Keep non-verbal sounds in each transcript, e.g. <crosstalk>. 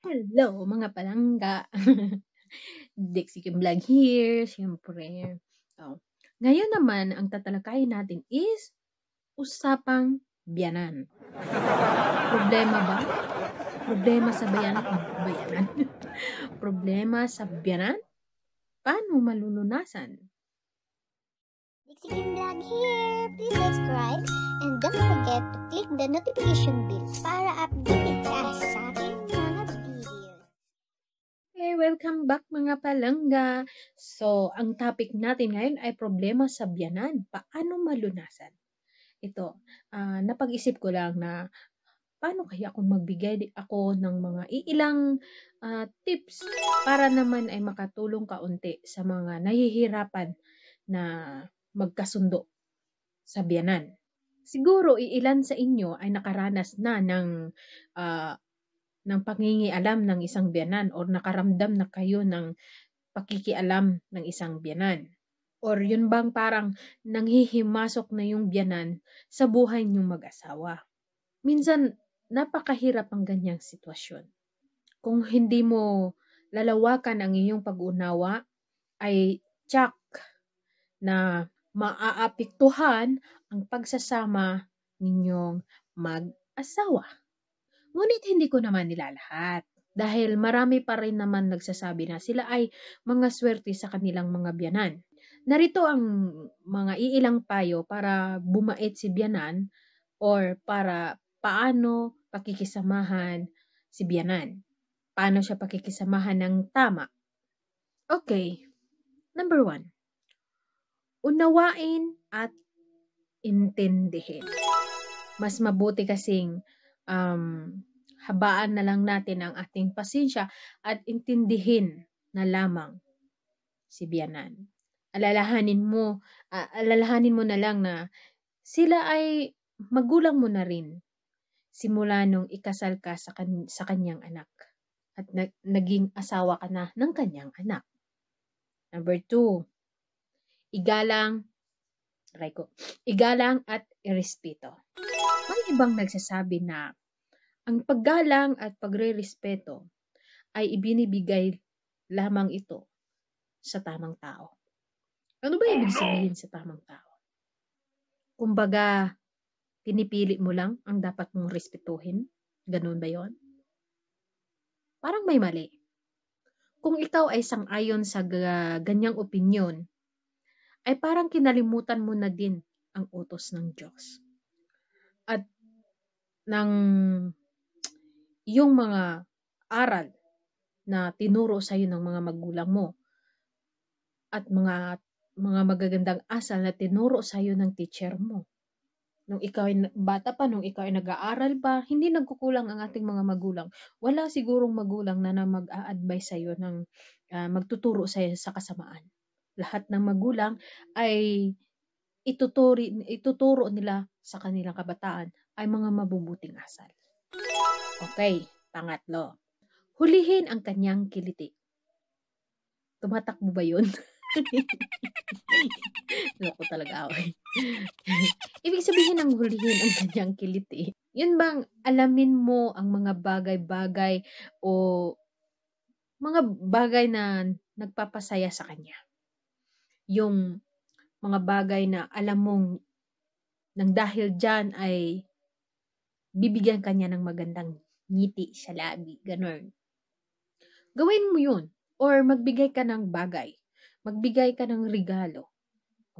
Hello mga palangga! <laughs> Dixie Kim Vlog here, siyempre. Oh. Ngayon naman, ang tatalakayin natin is usapang biyanan. Problema ba? Problema sa bayanan? Bayanan? <laughs> Problema sa biyanan? Paano malulunasan? Dixie Kim Vlog here! Please subscribe and don't forget to click the notification bell para update Welcome back mga palangga! So, ang topic natin ngayon ay problema sa biyanan. Paano malunasan? Ito, uh, napag-isip ko lang na paano kaya kung magbigay ako ng mga ilang uh, ah, tips para naman ay makatulong kaunti sa mga nahihirapan na magkasundo sa biyanan. Siguro iilan sa inyo ay nakaranas na ng uh, ng pangingialam ng isang biyanan or nakaramdam na kayo ng pakikialam ng isang biyanan? Or yun bang parang nanghihimasok na yung biyanan sa buhay niyong mag-asawa? Minsan, napakahirap ang ganyang sitwasyon. Kung hindi mo lalawakan ang iyong pag-unawa, ay tsak na maaapiktuhan ang pagsasama ninyong mag-asawa. Ngunit hindi ko naman nila lahat dahil marami pa rin naman nagsasabi na sila ay mga swerte sa kanilang mga biyanan. Narito ang mga iilang payo para bumait si biyanan or para paano pakikisamahan si biyanan. Paano siya pakikisamahan ng tama? Okay, number one. Unawain at intindihin. Mas mabuti kasing um, habaan na lang natin ang ating pasensya at intindihin na lamang si Bianan. Alalahanin mo, uh, alalahanin mo na lang na sila ay magulang mo na rin simula nung ikasal ka sa, kan- sa kanyang anak at na- naging asawa ka na ng kanyang anak. Number two, igalang, aray ko, igalang at irespeto ibang nagsasabi na ang paggalang at pagrerespeto ay ibinibigay lamang ito sa tamang tao. Ano ba ibig oh, sabihin sa tamang tao? Kumbaga, pinipili mo lang ang dapat mong respetuhin? Ganun ba yon? Parang may mali. Kung ikaw ay sang-ayon sa ganyang opinyon, ay parang kinalimutan mo na din ang utos ng Diyos. At ng yung mga aral na tinuro sa iyo ng mga magulang mo at mga mga magagandang asal na tinuro sa iyo ng teacher mo. Nung ikaw ay bata pa, nung ikaw ay nag-aaral pa, hindi nagkukulang ang ating mga magulang. Wala sigurong magulang na, na mag-a-advise sa iyo ng uh, magtuturo sa iyo sa kasamaan. Lahat ng magulang ay ituturi, ituturo nila sa kanilang kabataan ay mga mabubuting asal. Okay, pangatlo. Hulihin ang kanyang kiliti. Tumatakbo ba yun? <laughs> Loko talaga ako. Eh. <laughs> Ibig sabihin ng hulihin ang kanyang kiliti. Yun bang alamin mo ang mga bagay-bagay o mga bagay na nagpapasaya sa kanya. Yung mga bagay na alam mong nang dahil dyan ay bibigyan ka niya ng magandang ngiti sa labi, ganun. Gawin mo yun. Or magbigay ka ng bagay. Magbigay ka ng regalo.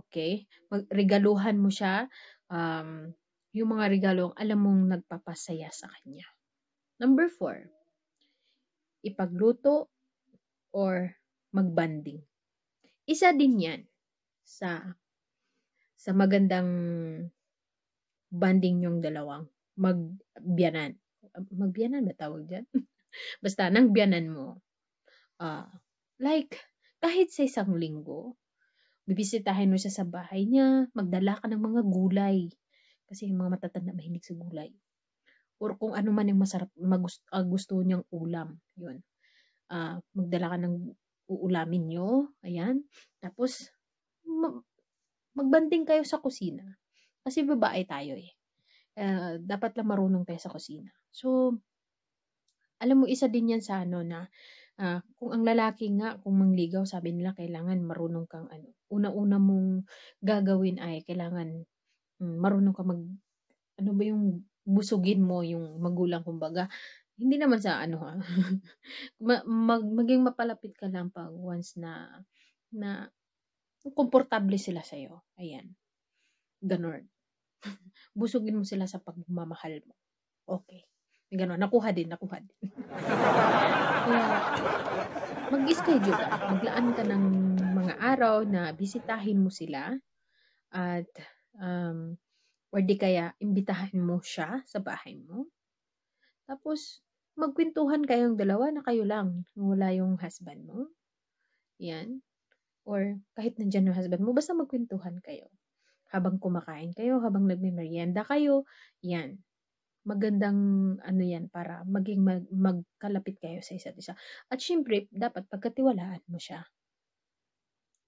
Okay? Magregaluhan mo siya um, yung mga regalong alam mong nagpapasaya sa kanya. Number four, ipagluto or magbanding. Isa din yan sa sa magandang banding yung dalawang magbiyanan. Magbiyanan ba tawag dyan? <laughs> Basta, nang biyanan mo. Uh, like, kahit sa isang linggo, bibisitahin mo siya sa bahay niya, magdala ka ng mga gulay. Kasi yung mga matatanda mahilig sa gulay. Or kung ano man yung masarap, magust, uh, gusto niyang ulam. Yun. Uh, magdala ka ng uulamin nyo. Ayan. Tapos, ma- magbanding kayo sa kusina. Kasi babae tayo eh uh, dapat lang marunong tayo sa kusina. So, alam mo, isa din yan sa ano na, uh, kung ang lalaki nga, kung mangligaw, sabi nila, kailangan marunong kang ano. Una-una mong gagawin ay, kailangan um, marunong ka mag, ano ba yung busugin mo yung magulang kumbaga hindi naman sa ano ha ah. <laughs> mag, maging mapalapit ka lang pag once na na komportable sila sa iyo ayan ganun <laughs> Busugin mo sila sa pagmamahal mo. Okay. Ganun, nakuha din, nakuha din. <laughs> Kaya, mag-schedule ka. Maglaan ka ng mga araw na bisitahin mo sila at um, or di kaya imbitahan mo siya sa bahay mo. Tapos, magkwentuhan kayong dalawa na kayo lang, wala yung husband mo. Yan. Or kahit nandyan yung husband mo, basta magkwentuhan kayo habang kumakain kayo, habang nagme-merienda kayo, yan. Magandang ano yan para maging mag, magkalapit kayo sa isa't isa. At syempre, dapat pagkatiwalaan mo siya.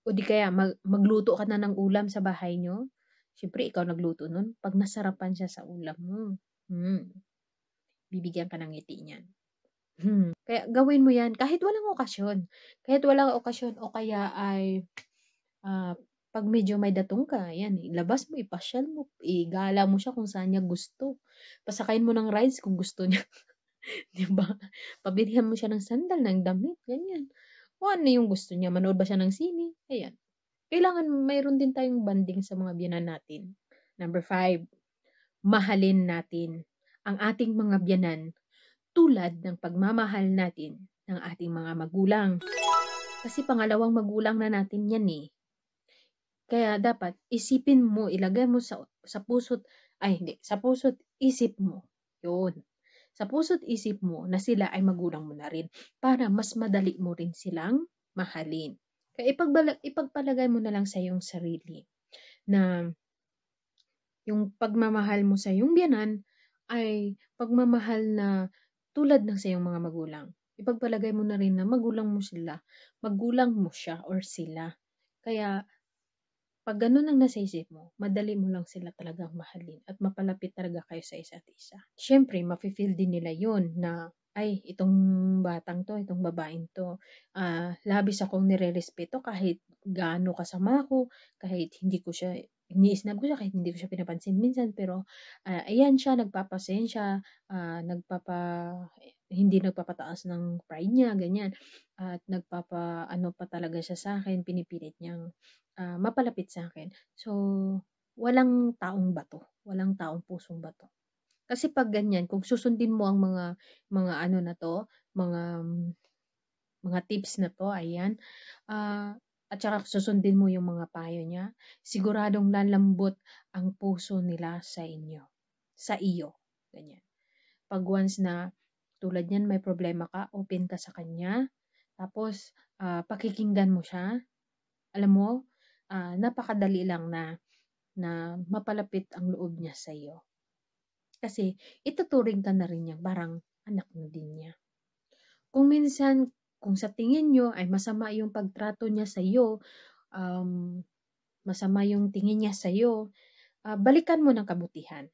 O di kaya mag, magluto ka na ng ulam sa bahay nyo. Siyempre, ikaw nagluto nun pag nasarapan siya sa ulam mo. Hmm. Bibigyan ka ng ngiti niyan. Hmm. Kaya gawin mo yan kahit walang okasyon. Kahit walang okasyon o kaya ay uh, pag medyo may datong ka, yan, ilabas eh, mo, ipasyal mo, igala mo siya kung saan niya gusto. Pasakayin mo ng rides kung gusto niya. <laughs> di ba? Pabilihan mo siya ng sandal, ng damit, ganyan. O ano yung gusto niya? Manood ba siya ng sine? Ayan. Kailangan mayroon din tayong banding sa mga biyanan natin. Number five, mahalin natin ang ating mga biyanan tulad ng pagmamahal natin ng ating mga magulang. Kasi pangalawang magulang na natin yan eh. Kaya dapat isipin mo, ilagay mo sa, sa puso't, ay hindi, sa puso't isip mo. 'Yon. Sa puso't isip mo na sila ay magulang mo na rin para mas madali mo rin silang mahalin. Kaya ipagbalag, ipagpalagay mo na lang sa iyong sarili na yung pagmamahal mo sa iyong biyanan ay pagmamahal na tulad ng sa iyong mga magulang. Ipagpalagay mo na rin na magulang mo sila, magulang mo siya or sila. Kaya pag ganun ang nasa isip mo, madali mo lang sila talagang mahalin at mapalapit talaga kayo sa isa't isa. Siyempre, mafe-feel din nila yon na ay, itong batang to, itong babaeng to, uh, labis akong nire-respeto kahit gaano kasama ko, kahit hindi ko siya, iniisnab ko siya, kahit hindi ko siya pinapansin minsan, pero uh, ayan siya, nagpapasensya, uh, nagpapa, hindi nagpapataas ng pride niya, ganyan. At nagpapa, ano pa talaga siya sa akin, pinipilit niyang uh, mapalapit sa akin. So, walang taong bato. Walang taong pusong bato. Kasi pag ganyan, kung susundin mo ang mga, mga ano na to, mga, mga tips na to, ayan, uh, at saka susundin mo yung mga payo niya, siguradong lalambot ang puso nila sa inyo, sa iyo. Ganyan. Pag once na tulad yan, may problema ka, open ka sa kanya. Tapos, uh, pakikinggan mo siya. Alam mo, uh, napakadali lang na, na mapalapit ang loob niya sa iyo. Kasi, ituturing ka na rin niya, parang anak na din niya. Kung minsan, kung sa tingin niyo ay masama yung pagtrato niya sa iyo, um, masama yung tingin niya sa iyo, uh, ah, balikan mo ng kabutihan.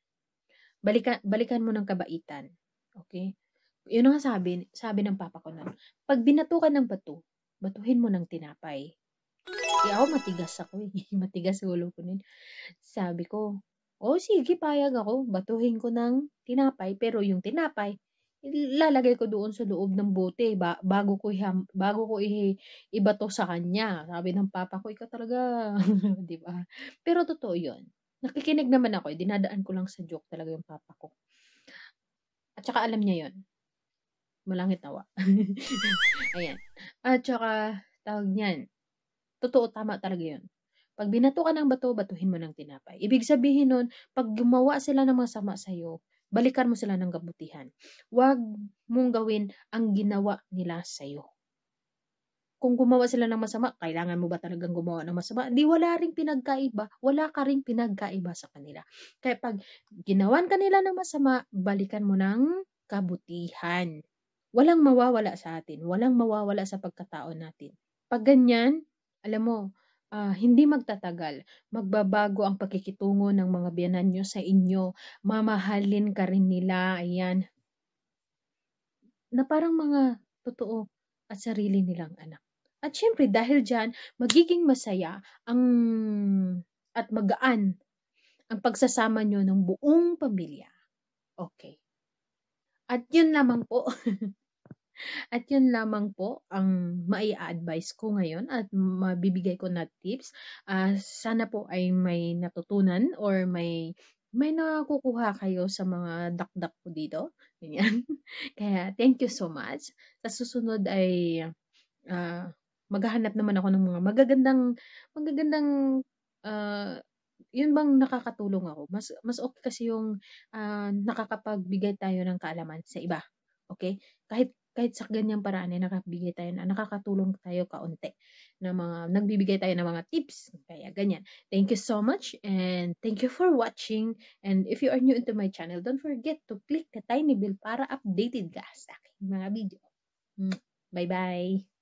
Balikan, balikan mo ng kabaitan. Okay? Yun ang sabi, sabi ng papa ko noon. Pag binato ka ng bato, batuhin mo ng tinapay. Eh ako matigas ako eh. <laughs> matigas ulo ko nun. Sabi ko, oh sige payag ako, batuhin ko ng tinapay. Pero yung tinapay, lalagay ko doon sa loob ng bote ba, bago ko iham, bago ko i, ibato sa kanya. Sabi ng papa ko, ikaw talaga, <laughs> 'di ba? Pero totoo 'yon. Nakikinig naman ako, eh. dinadaan ko lang sa joke talaga yung papa ko. At saka alam niya 'yon malangit tawa. <laughs> Ayan. At saka, tawag niyan, totoo, tama talaga yun. Pag binato ka ng bato, batuhin mo ng tinapay. Ibig sabihin nun, pag gumawa sila ng masama sa'yo, balikan mo sila ng kabutihan. Huwag mong gawin ang ginawa nila sa'yo. Kung gumawa sila ng masama, kailangan mo ba talagang gumawa ng masama? Di wala ring pinagkaiba, wala ka ring pinagkaiba sa kanila. Kaya pag ginawan kanila ng masama, balikan mo ng kabutihan walang mawawala sa atin, walang mawawala sa pagkatao natin. Pag ganyan, alam mo, uh, hindi magtatagal, magbabago ang pakikitungo ng mga biyanan nyo sa inyo, mamahalin ka rin nila, ayan. Na parang mga totoo at sarili nilang anak. At syempre, dahil dyan, magiging masaya ang at magaan ang pagsasama nyo ng buong pamilya. Okay. At yun lamang po <laughs> At yun lamang po ang mai advise ko ngayon at mabibigay ko na tips. Uh, sana po ay may natutunan or may may nakukuha kayo sa mga dakdak ko dito. Ganyan. <laughs> Kaya, thank you so much. Sa susunod ay uh, maghahanap naman ako ng mga magagandang magagandang uh, yun bang nakakatulong ako? Mas mas okay kasi yung uh, nakakapagbigay tayo ng kaalaman sa iba. Okay? Kahit kahit sa ganyang paraan ay eh, nakabigay tayo na nakakatulong tayo kaunti na mga nagbibigay tayo ng mga tips kaya ganyan thank you so much and thank you for watching and if you are new into my channel don't forget to click the tiny bell para updated ka sa aking mga video mm, bye bye